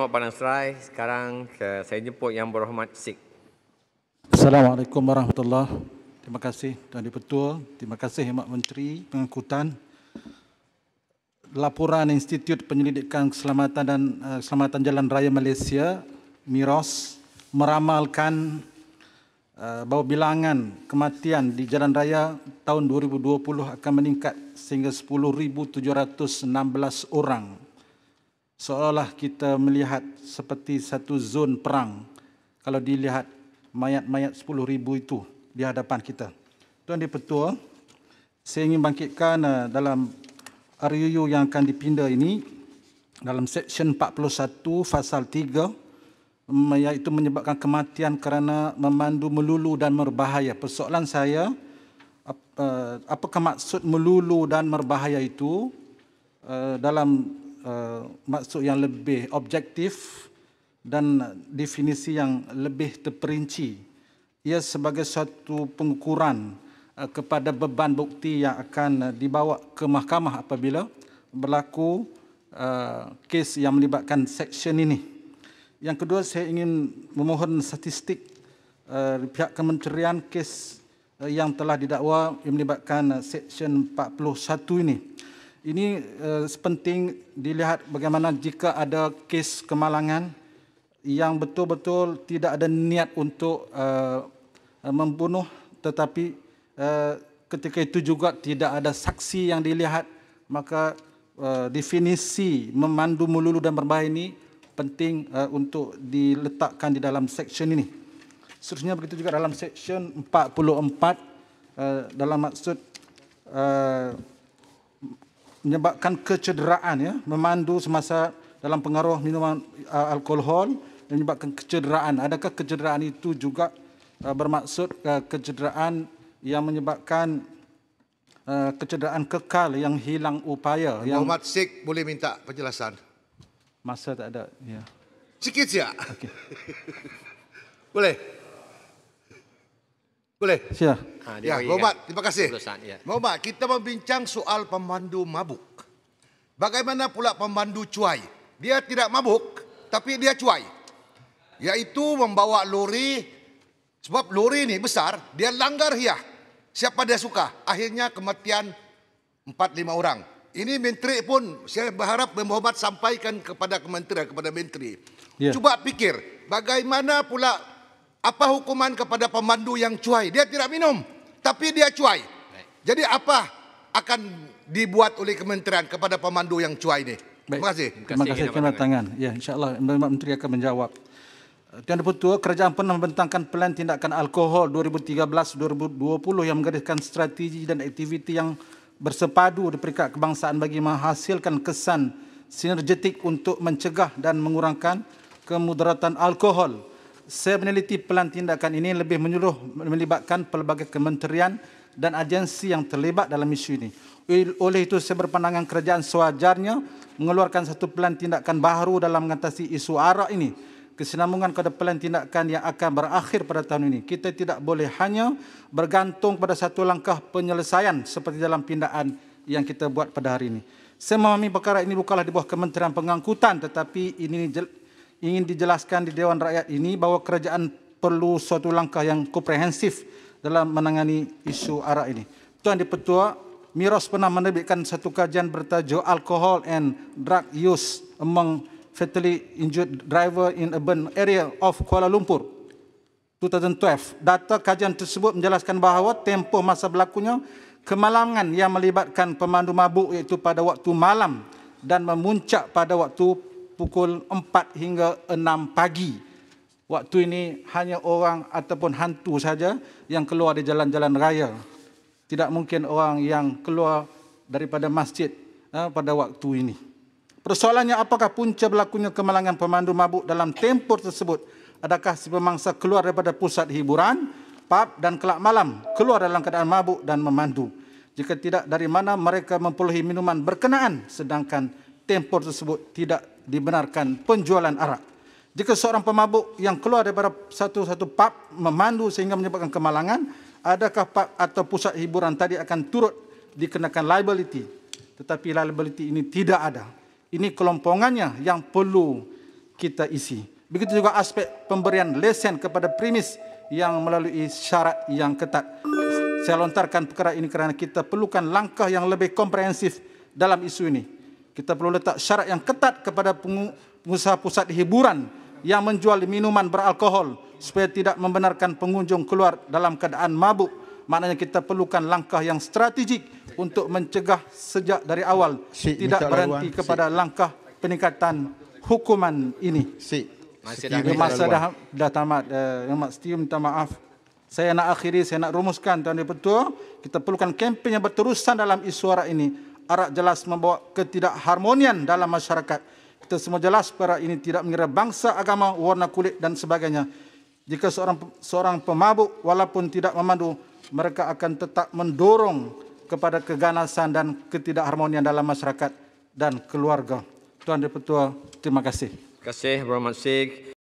Selamat Badan Serai. Sekarang saya jemput Yang Berhormat Sik. Assalamualaikum warahmatullahi Terima kasih Tuan Dipertua. Terima kasih Mak Menteri Pengangkutan. Laporan Institut Penyelidikan Keselamatan dan eh, Keselamatan Jalan Raya Malaysia, MIROS, meramalkan eh, bahawa bilangan kematian di jalan raya tahun 2020 akan meningkat sehingga 10,716 orang seolah-olah kita melihat seperti satu zon perang kalau dilihat mayat-mayat ribu itu di hadapan kita. Tuan Dipertua, saya ingin bangkitkan eh, dalam RUU yang akan dipindah ini dalam Seksyen 41 Fasal 3 mm, iaitu menyebabkan kematian kerana memandu melulu dan berbahaya. Persoalan saya, eh, apakah maksud melulu dan berbahaya itu eh, dalam Eh, maksud yang lebih objektif dan definisi yang lebih terperinci. Ia sebagai satu pengukuran eh, kepada beban bukti yang akan dibawa ke mahkamah apabila berlaku eh, kes yang melibatkan seksyen ini. Yang kedua, saya ingin memohon statistik pihak kementerian kes yang telah didakwa yang melibatkan seksyen 41 ini. Ini uh, eh, penting dilihat bagaimana jika ada kes kemalangan yang betul-betul tidak ada niat untuk uh, membunuh tetapi uh, ketika itu juga tidak ada saksi yang dilihat maka uh, definisi memandu melulu dan berbahaya ini penting uh, untuk diletakkan di dalam seksyen ini. Seterusnya begitu juga dalam seksyen 44 uh, dalam maksud uh, menyebabkan kecederaan ya memandu semasa dalam pengaruh minuman uh, alkohol menyebabkan kecederaan adakah kecederaan itu juga uh, bermaksud uh, kecederaan yang menyebabkan uh, kecederaan kekal yang hilang upaya Muhammad yang... Sik boleh minta penjelasan masa tak ada ya sikit ya okay. boleh boleh. Sila. Ah, ha, ya, Robert, kan? terima kasih. Robert, ya. kita membincang soal pemandu mabuk. Bagaimana pula pemandu cuai? Dia tidak mabuk, tapi dia cuai. Yaitu membawa lori, sebab lori ini besar, dia langgar hiah. Siapa dia suka? Akhirnya kematian 4-5 orang. Ini menteri pun saya berharap Mohamad sampaikan kepada kementerian, kepada menteri. Ya. Cuba pikir, bagaimana pula apa hukuman kepada pemandu yang cuai? Dia tidak minum, tapi dia cuai. Jadi apa akan dibuat oleh kementerian kepada pemandu yang cuai ini? Terima kasih. Terima kasih kerana tangan. Ya, insyaAllah Menteri akan menjawab. Eh, Tuan Deputua, kerajaan pernah membentangkan pelan tindakan alkohol 2013-2020 yang menggariskan strategi dan aktiviti yang bersepadu di peringkat kebangsaan bagi menghasilkan kesan sinergetik untuk mencegah dan mengurangkan kemudaratan alkohol saya meneliti pelan tindakan ini lebih menyuruh melibatkan pelbagai kementerian dan agensi yang terlibat dalam isu ini. Oleh itu, saya berpandangan kerajaan sewajarnya mengeluarkan satu pelan tindakan baru dalam mengatasi isu arak ini. Kesinambungan kepada pelan tindakan yang akan berakhir pada tahun ini. Kita tidak boleh hanya bergantung pada satu langkah penyelesaian seperti dalam pindaan yang kita buat pada hari ini. Saya memahami perkara ini bukanlah di bawah Kementerian Pengangkutan tetapi ini ingin dijelaskan di Dewan Rakyat ini bahawa kerajaan perlu suatu langkah yang komprehensif dalam menangani isu arak ini. Tuan Di Petua, Miros pernah menerbitkan satu kajian bertajuk Alcohol and Drug Use Among Fatally Injured Driver in Urban Area of Kuala Lumpur 2012. Data kajian tersebut menjelaskan bahawa tempoh masa berlakunya kemalangan yang melibatkan pemandu mabuk iaitu pada waktu malam dan memuncak pada waktu pukul 4 hingga 6 pagi. Waktu ini hanya orang ataupun hantu saja yang keluar di jalan-jalan raya. Tidak mungkin orang yang keluar daripada masjid eh, pada waktu ini. Persoalannya apakah punca berlakunya kemalangan pemandu mabuk dalam tempoh tersebut? Adakah si pemangsa keluar daripada pusat hiburan, pub dan kelab malam keluar dalam keadaan mabuk dan memandu? Jika tidak, dari mana mereka memperolehi minuman berkenaan sedangkan tempoh tersebut tidak dibenarkan penjualan arak. Jika seorang pemabuk yang keluar daripada satu-satu pub memandu sehingga menyebabkan kemalangan, adakah pub atau pusat hiburan tadi akan turut dikenakan liability? Tetapi liability ini tidak ada. Ini kelompongannya yang perlu kita isi. Begitu juga aspek pemberian lesen kepada premis yang melalui syarat yang ketat. Saya lontarkan perkara ini kerana kita perlukan langkah yang lebih komprehensif dalam isu ini kita perlu letak syarat yang ketat kepada pengusaha pusat hiburan yang menjual minuman beralkohol supaya tidak membenarkan pengunjung keluar dalam keadaan mabuk. Maknanya kita perlukan langkah yang strategik untuk mencegah sejak dari awal si, tidak berhenti laluan. kepada si. langkah peningkatan hukuman ini. Si. Masih dah masa dah, dah tamat. Eh, yang uh, Mak minta maaf. Saya nak akhiri, saya nak rumuskan Tuan Dia Kita perlukan kempen yang berterusan dalam isu arah ini arak jelas membawa ketidakharmonian dalam masyarakat. Kita semua jelas perak ini tidak mengira bangsa, agama, warna kulit dan sebagainya. Jika seorang seorang pemabuk walaupun tidak memandu, mereka akan tetap mendorong kepada keganasan dan ketidakharmonian dalam masyarakat dan keluarga. Tuan Deputua, terima kasih. Terima kasih, Bro Masik.